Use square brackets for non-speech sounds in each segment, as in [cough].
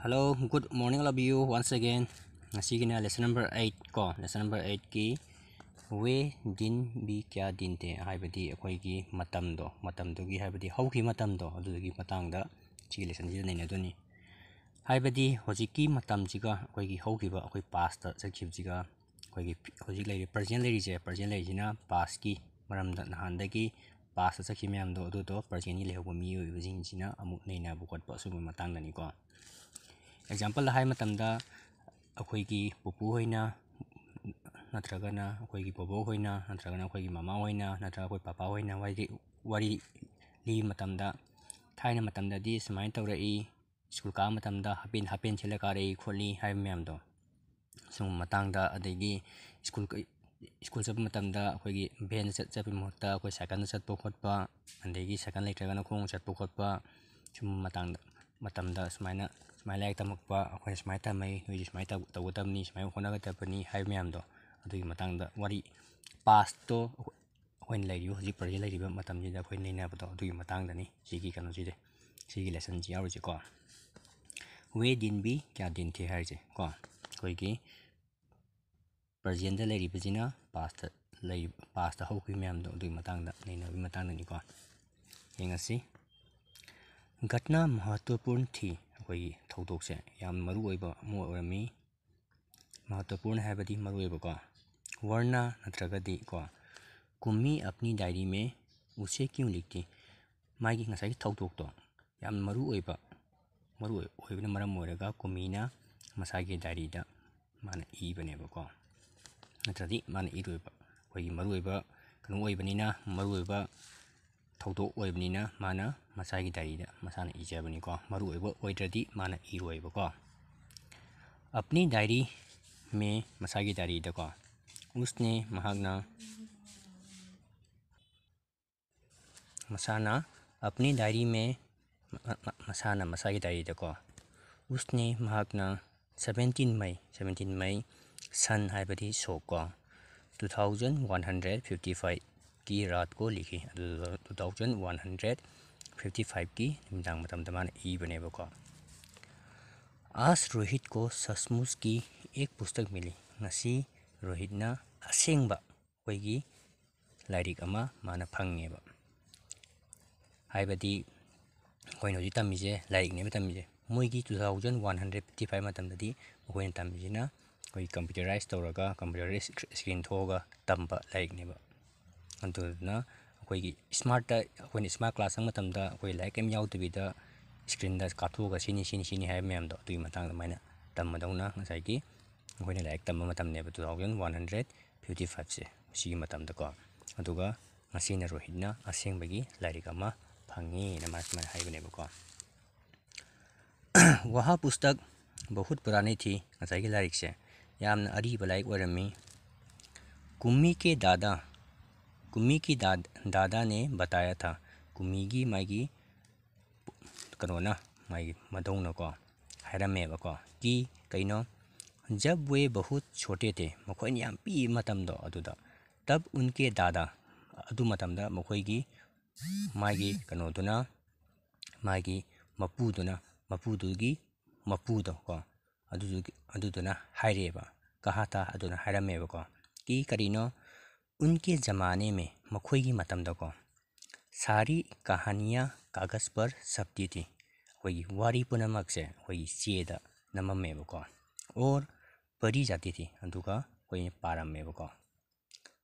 Hello, good morning all of you once again. Ngasi na lesson number 8 ko. Lesson number 8 ki we din bi kya din te haibadi akoi gi matam do. Matam do gi haibadi hau ki matam do. Adu gi matang da chi lesson ji ne ne do ni. Haibadi hoji ki matam ji ga akoi gi hau ki ba akoi past da chak ji ga akoi gi hoji lai present lai je present lai ji na past ki maram da nahan da gi past da chak ki myam do adu do present ni le ho mi yo ji ji na amuk nei na bu kot pa su ma matang da ni ko ꯑꯦꯛꯖꯥꯝꯄꯜꯗ ꯍꯥꯏꯕ ꯃꯇꯝꯗ ꯑꯩꯈꯣꯏꯒꯤ ꯄꯨꯄꯨ ꯍꯣꯏꯅ ꯅꯠꯇ꯭ꯔꯒꯅ ꯑꯩꯈꯣꯏꯒꯤ ꯕꯣꯕꯣꯛ ꯍꯣꯏꯅ ꯅꯠꯇ꯭ꯔꯒꯅ ꯑꯩꯈꯣꯏꯒꯤ ꯃꯃꯥ ꯍꯣꯏꯅ ꯅꯠꯇ꯭ꯔꯒ ꯑꯩꯈꯣꯏ ꯄꯄꯥ ꯍꯣꯏꯅ ꯋꯥꯔꯤ ꯂꯤꯕ ꯃꯇꯝꯗ ꯊꯥꯏꯅ ꯃꯇꯝꯗꯗꯤ ꯁꯨꯃꯥꯏꯅ ꯇꯧꯔꯛꯏ ꯁ꯭ꯀꯨꯜ ꯀꯥꯕ ꯃꯇꯝꯗ ꯍꯥꯄꯦꯟ ꯍꯥꯄꯦꯟ ꯁꯦꯠꯂ ꯀꯥꯔꯛꯏ ꯈꯣꯠꯂꯤ ꯍꯥꯏꯕ ꯃꯌꯥꯝꯗꯣ ꯁꯤꯒꯨꯝꯕ ꯃꯇꯥꯡꯗ ꯑꯗꯒꯤ ꯁ꯭ꯀꯨꯜ ꯁ꯭ꯀꯨꯜ ꯆꯠꯄ ꯃꯇꯝꯗ ꯑꯩꯈꯣꯏꯒꯤ ꯚꯦꯟꯗ ꯆꯠꯄꯒꯤ ꯃꯍꯨꯠꯇ ꯑꯩꯈꯣꯏ ꯁꯥꯏꯀꯜꯗ ꯆꯠꯄ ꯈꯣꯠꯄ ꯑꯗꯒꯤ ꯁꯥꯏꯀꯜ ꯂꯩꯇ꯭ꯔꯒꯅ ꯈꯣꯡꯅ ꯆꯠꯄ ꯈꯣꯠꯄ ꯁꯨꯝꯕ ꯃꯇꯥꯡꯗ ꯃꯇꯝꯗ ꯁꯨꯃꯥꯏꯅ ꯁꯨꯃꯥꯏꯅ ꯂꯥꯏꯔꯤꯛ ꯇꯝꯃꯛꯄ ꯑꯩꯈꯣꯏꯅ ꯁꯨꯃꯥꯏꯅ ꯇꯝꯃꯛꯏ ꯅꯣꯏꯁꯨ ꯁꯨꯃꯥꯏꯅ ꯇꯧꯒꯗꯕꯅꯤ ꯁꯨꯃꯥꯏꯅ ꯍꯣꯠꯅꯒꯗꯕꯅꯤ ꯍꯥꯏꯕ ꯃꯌꯥꯝꯗꯣ ꯑꯗꯨꯒꯤ ꯃꯇꯥꯡꯗ ꯋꯥꯔꯤ ꯄꯥꯁꯇꯣ ꯑꯩꯈꯣꯏꯅ ꯂꯩꯔꯤꯕ ꯍꯧꯖꯤꯛ ꯄ꯭ꯔꯖꯦꯟ ꯂꯩꯔꯤꯕ ꯃꯇꯝꯁꯤꯗ ꯑꯩꯈꯣꯏꯅ ꯅꯩꯅꯕꯗꯣ ꯑꯗꯨꯒꯤ ꯃꯇꯥꯡꯗꯅꯤ ꯁꯤꯒꯤ ꯀꯩꯅꯣꯁꯤꯗꯤ ꯁꯤꯒꯤ ꯂꯦꯁꯟꯁꯤ ꯌꯥꯎꯔꯤꯁꯦꯀꯣ ꯋꯦ ꯗꯤꯟ ꯕꯤ ꯀꯌꯥ ꯗꯤꯟ ꯊꯤ ꯍꯥꯏꯔꯤꯁꯦ ꯀꯣ ꯑꯩꯈꯣꯏꯒꯤ ꯄ꯭ꯔꯖꯦꯟꯗ ꯂꯩꯔꯤꯕꯁꯤꯅ ꯄꯥꯁꯇ ꯂꯩ ꯄꯥꯁꯇ ꯍꯧꯈꯤꯕ ꯃꯌꯥꯝꯗꯣ ꯑꯗꯨꯒꯤ ꯃꯇꯥꯡꯗ ꯅꯩꯅꯕꯒꯤ ꯃꯇꯥꯡꯗꯅꯤꯀꯣ ꯌꯦꯡꯉꯁꯤ घटना महत्वपूर्ण थी वही थोदों से महत्वपूर्ण है बदी मरुआ वर्णा नत्रगति को कुमी अपनी डायरी में उसे क्यों लिखती माइकी घसा की थोदों तो या मसा के डायरी द मान इबने वो नत्रदी मान इरुआ वही ꯊꯧꯗꯣꯛ ꯑꯣꯏꯕꯅꯤꯅ की ꯃꯁꯥꯒꯤ ꯗꯥꯏꯔꯤꯗ ꯃꯁꯥꯅ ꯏꯖꯕꯅꯤꯀꯣ ꯃꯔꯨ ꯑꯣꯏꯕ ꯑꯣꯏꯗ꯭ꯔꯗꯤ ꯃꯥꯅ ꯏꯔꯣꯏꯕꯀꯣ ꯑꯞꯅꯤ उसने महागना मसाना अपनी डायरी में मसाना मसा की डायरी देखो उसने महागना सेवेंटीन मई सेवेंटीन मई सन है सोको two thousand one hundred fifty five की रात को लिखे two thousand one hundred fifty five की निमदांग मतम मान आज रोहित को सचमुच की एक पुस्तक मिली नसी रोहित ना असेंब कोई लाइक मान फेब हाइबदी हजी तमीजे लाइक ने तमीजे मोई two thousand one hundred fifty five मतदी तमीजना कोई कंप्यूटराइज तौर कंप्यूटर स्क्रीन थोग तब लाइक नेब स्मार्ट अपने स्मार्ट क्लास अगर लाइक एम याद स्क्रीन काथोग तमदी अगर लाइक तब मत two one hundred fifty five से मतदा असेंगे लाइक अम फेबको वहा पुस्तक बहुत पुरानी थी लाइक से यह अरब लाइक कुम्मी के दादा कुम्मी की दाद दादा ने बताया था कुम्मीगी मागी करोना मागी मदौन को हैरमेब को कि कईनो जब वे बहुत छोटे थे मखोइन याम पी मतम दो अदुदा तब उनके दादा अदु मतम दा मतमदा मखोइगी मागी कनोदुना मागी मपुदुना मपुदुगी मपुदो को अदुदुना हायरेबा कहा था अदुना हैरमेब को कि करीनो उनके ज़माने में कागज पर ꯁꯥꯔꯤ थी ꯀꯥꯒꯁ वारी पुनमक से ꯋꯥꯔꯤ चेद नमम में बुको और पढ़ी जाती थी पारम में बुको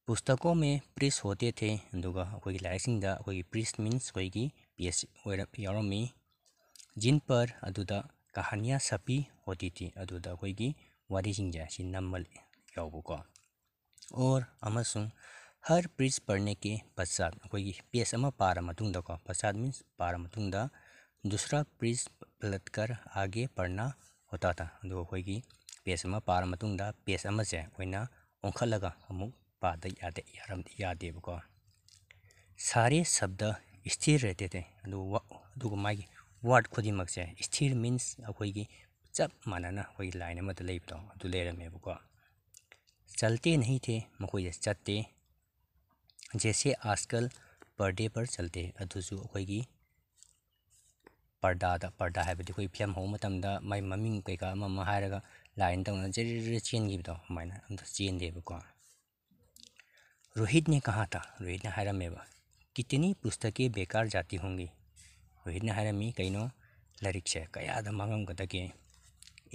पुस्तकों में प्रेस होते थे अगर कोई लाइसिंग कोई प्रेस मीन्स अखोई एस में जिन पर अदुदा कहानियाँ छपी होती थी अदुदा अखोई नमल नम्बल याबको और हर प्रीज पढ़ने के पश्चात कोई पी एस एम पारा मतुंग दो पश्चात मीन्स पारा दूसरा प्रीज पलट कर आगे पढ़ना होता था दो कोई की पी एस से कोई ओंखल लगा अमुक पाद याद याद याद सारे शब्द स्थिर रहते थे माई वर्ड खुद से स्थिर मीन्स अखोई की चप मानना ना लाइन में चलते नहीं थे मकोई चलते जैसे आजकल पर्दे पर चलते अदुसु अखोई पर्दा पर्दा है कोई फिल्म हो मतम कई ममिंग कई लाइन तौना जर चेनगीबद हमारे अमत रोहित ने कहा था रोहित ने हरमेब कितनी पुस्तकें बेकार जाती होंगी रोहित ने हरमी कईनो लरिक से क्या मंगम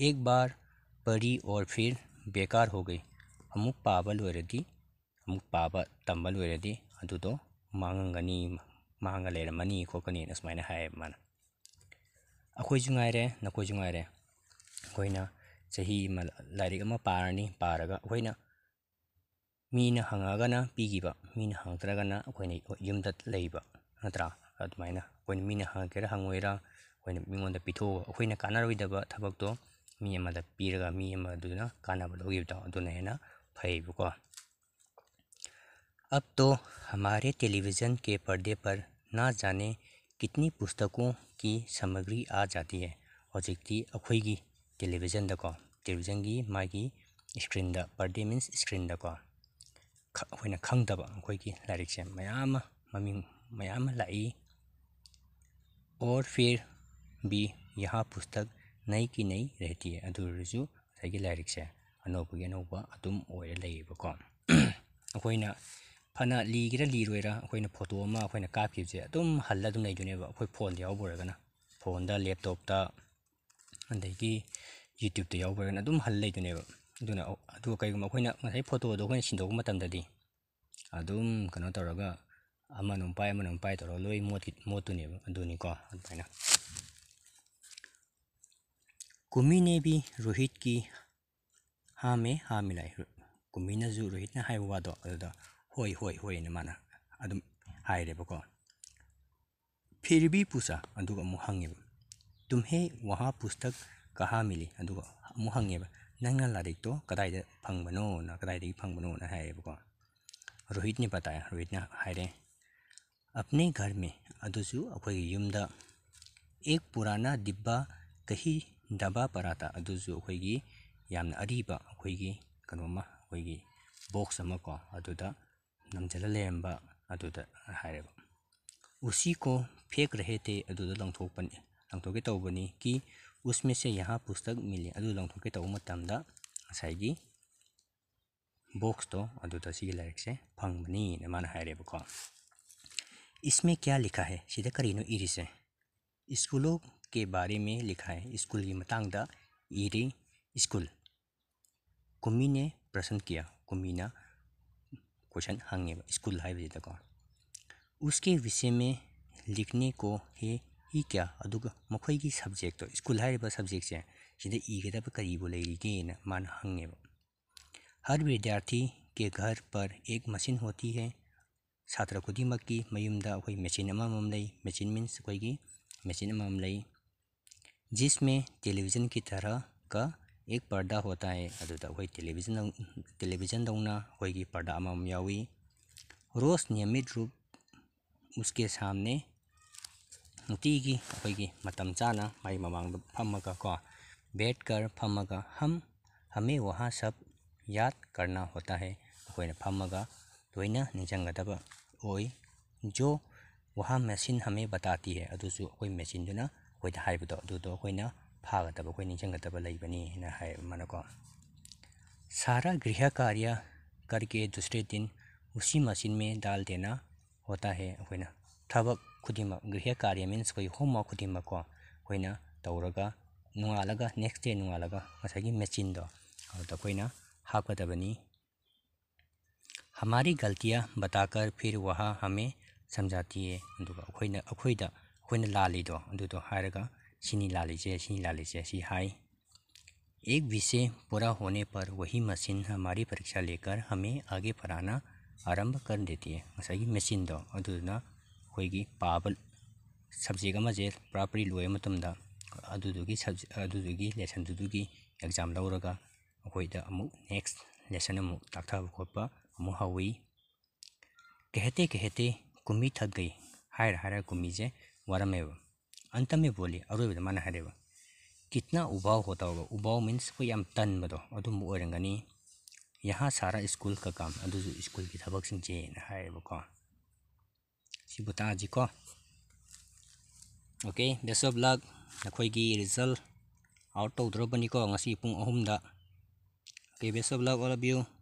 एक बार पढ़ी और फिर बेकार हो गई अमुक पाबी अमुक पाब तमीद मांगनी मांग मनी खोकनी सूम है मान अखोजुरे नखोजुरे चाहिए लाइक पारनी पारगना मीन हंगागना पीब मीन हंगना यू लेब नात्रा अमायन मीन हंगेर हंगरा मीन पीठ अखोना कानदब थबको मीम पीरगा मीम लोगना ꯐꯩꯌꯦꯕꯀꯣ अब तो हमारे टेलीविज़न के पर्दे पर ना जाने कितनी पुस्तकों की सामग्री आ जाती है हौजिक्ति अखोईगी की टेलीविज़नगी की स्क्रीन द पर्दे मीन्स स्क्रीन दको अखोईना की लाइक से मयाम ममिंग मयाम लाई और फिर भी यहाँ पुस्तक नई की नई रहती है लाइक से အနောက်ဘူးရနောက်ပါအတုံးဝယ်လေးပေါ့ကောအခွင်းနဖနာလီကလေးလီရဲတာအခွင်းနဖော်တော်မအခွင်းနကားပြည့်ကျအတုံးဟလာတုံးနေကျနေပါအခွင်းဖုန်းတယောက်ပေါ်ရကနဖုန်းဒါလက်တော့တာအန်ဒီကြီး [clears throat] YouTube တယောက်ပေါ်ရနအတုံးဟလေးကျနေပါအတုံးနအတူကိုင်မအခွင်းနငါဟဲ့ဖော်တော်တော့ခွင်းရှင်တော့မတမ်းတဲ့ဒီအတုံးကနတော်ရကအမနုံပိုင်မနုံပိုင်တော်လို့မို့တိမို့တူနေဘူးအတုံးနီကောအတိုင်းနကူမီနေဘီရိုဟစ်ကီ हामे मे हा मिल कमीन जु रोहितने वादो हई हई हई ने मान अदरबको फिर भी पुसा हंगेब तुम्हे वहां पुस्तक कहा मिली हंगेब नंग लाइक तो कदाई फंगनो कदाई फंगनो हैबको रोहित ने पता है रोहित ने अपने घर में यूम एक पुराना डिब्बा कहीं दबा पड़ा था अगर उसी को फेंक रहे थे लंगे लंगे तौबनी कि उसमें से यहाँ पुस्तक मिले लंगे तबाई बॉक्स तो लाइक इसमें क्या लिखा है सीधे करीनो स्कूलों के बारे में लिखा है स्कूल की मतंग इरी स्कूल कुमी ने प्रश्न किया कुमी ना क्वेश्चन हंगे स्कूल लाइव हाइबको उसके विषय में लिखने को है ही क्या मखोई सब्जेक्ट स्कूल हाइब सब्जेक्ट से सिद ईगदब करीब लेरीगेन मान हंगे हर विद्यार्थी के घर पर एक मशीन होती है छात्र खुदम की मयूमद अखोई मशीन मशीन मीन्स अखोई मशीन जिसमें टेलीविज़न की तरह का एक पर्दा होता है अगर टेलीविजन टेलीविजन दौना अगर पर्दा यावी रोज नियमित रूप उसके सामने नुटी की मतम चाना माई ममांग फमगा को बैठ कर फमगा हम हमें वहाँ सब याद करना होता है अखोन फमगा लोना निजंगदब ओई जो वहाँ मशीन हमें बताती है अदुसु अखोई मशीन दुना अखोई हाइबदो अदुदो अखोई ꯐꯥꯒꯗꯕ ꯑꯩꯈꯣꯏ ꯅꯤꯡꯁꯤꯡꯒꯗꯕ ꯂꯩꯕꯅꯤ ꯍꯥꯏꯅ ꯍꯥꯏ सारा गृह कार्य करके दूसरे दिन उसी मशीन में डाल देना होता है अखोना थबक खुदीम गृह कार्य मीन्स कोई होमवर्क खुदीमको अखोना तौरगा नुआलगा नेक्स्ट डे नुआलगा मसाई मशीन दो अखोना हापदबनी हमारी गलतियाँ बताकर फिर वह हमें समझाती है अखोना अखोद अखोना लालीदो अगर सीनी ला लीजिए सीनी ला लीजिए सी हाय एक विषय पूरा होने पर वही मशीन हमारी परीक्षा लेकर हमें आगे पढ़ाना आरंभ कर देती है ꯉꯁꯥꯏꯒꯤ ꯃꯦꯆꯤꯟꯗꯣ ꯑꯗꯨꯗꯨꯅ ꯑꯩꯈꯣꯏꯒꯤ ꯄꯥꯕ ꯁꯕꯖꯦꯛ ꯑꯃꯁꯦ ꯄ꯭ꯔꯣꯄꯔꯂꯤ ꯂꯣꯏꯕ ꯃꯇꯝꯗ ꯑꯗꯨꯗꯨꯒꯤ ꯑꯗꯨꯗꯨꯒꯤ ꯂꯦꯁꯟꯗꯨꯗꯨꯒꯤ ꯑꯦꯛꯖꯥꯝ ꯂꯧꯔꯒ ꯑꯩꯈꯣꯏꯗ ꯑꯃꯨꯛ ꯅꯦꯛꯁ लेसन अमुक ताकब खोप हई कहते कहते कुमी थक गई हायर हायर कुमी कुमीजे वरमेव अंत में बोले अरोबदा माना है कितना उबाव होता होगा उबाव मीन्स कोई यम तनबदो तो, अदुम ओरंगनी यहाँ सारा स्कूल का काम अदुजु स्कूल की थबक सिंचे है सिबु ताजिको ओके बेस्ट ऑफ लक नखोगी रिजल्ट आउट तौद्रबनीको ngasi pung ahumda okay best of luck all of